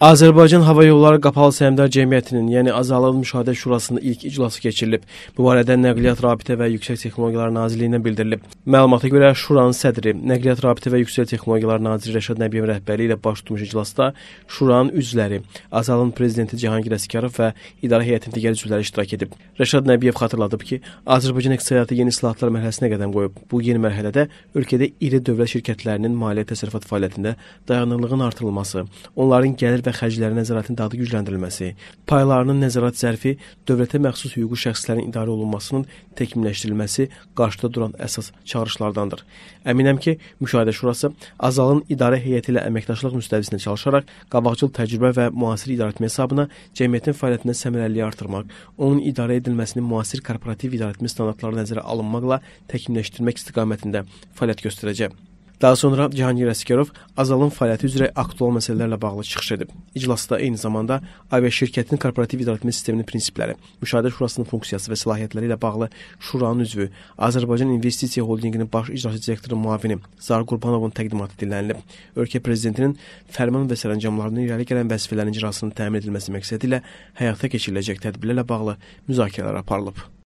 Azərbaycan Hava Yolları Qapalı Səhmdar Cəmiyyətinin, yəni Azərbaycan Müşahidə Şurasının ilk iclası keçirilib. Bu barədə Nəqliyyat Rabitə və Yüksək Texnologiyalar Nazirliyindən bildirilib. Məlumata görə Şuranın sədri, Nəqliyyat Rabitə və Yüksək Texnologiyalar Naziri Rəşad Nəbiyev rəhbərliyi ilə baş tutmuş iclasda Şuranın üzvləri, Azərbaycan prezidenti Cahangir Əsgərov və idarə heyətinin digər üzvləri iştirak edib. Rəşad Nəbiyev xatırladıb ki, Azərbaycan iqtisadiyyatı yeni islahatlar mərhələsinə qədəm qoyub. Bu yeni mərhələdə ölkədə iri dövlət şirkətlərinin maliyyə təsərrüfat fəaliyyətində dayanıqlığın artırılması, onların gəlir və vəzifə xərcləri nəzarətinin daha da gücləndirilməsi, paylarının nəzarət zərfi dövlətə məxsus hüquqi şəxslərin idarə olunmasının təkmilləşdirilməsi qarşıda duran əsas çağırışlardandır. Əminəm ki, müşahidə şurası Azalın idarə heyəti ilə əməkdaşlıq müstəvisinə çalışaraq qabaqcıl təcrübə və müasir idarəetmə hesabına cəmiyyətin fəaliyyətində səmərəliliyi artırmaq, onun idarə edilməsini müasir korporativ idarəetmə standartları nəzərə alınmaqla təkmilləşdirmək istiqamətində fəaliyyət göstərəcək. Daha sonra Cahangir Əsgərov Azalın fəaliyyəti üzrə aktual məsələlərlə bağlı çıxış edib. İclasda eyni zamanda ABŞ şirkətinin korporativ idarəetmə sisteminin prinsipləri, müşahidə şurasının funksiyası və səlahiyyətləri ilə bağlı şuranın üzvü, Azərbaycan İnvestisiya Holdinqinin baş icraçı direktoru müavini Zar Qurbanovun təqdimatı dinlənilib. Ölkə prezidentinin fərman və sərəncamlarının irəli gələn vəzifələrin icrasının təmin edilməsi məqsədi ilə həyata keçiriləcək tədbirlərlə bağlı müzakirələr aparılıb.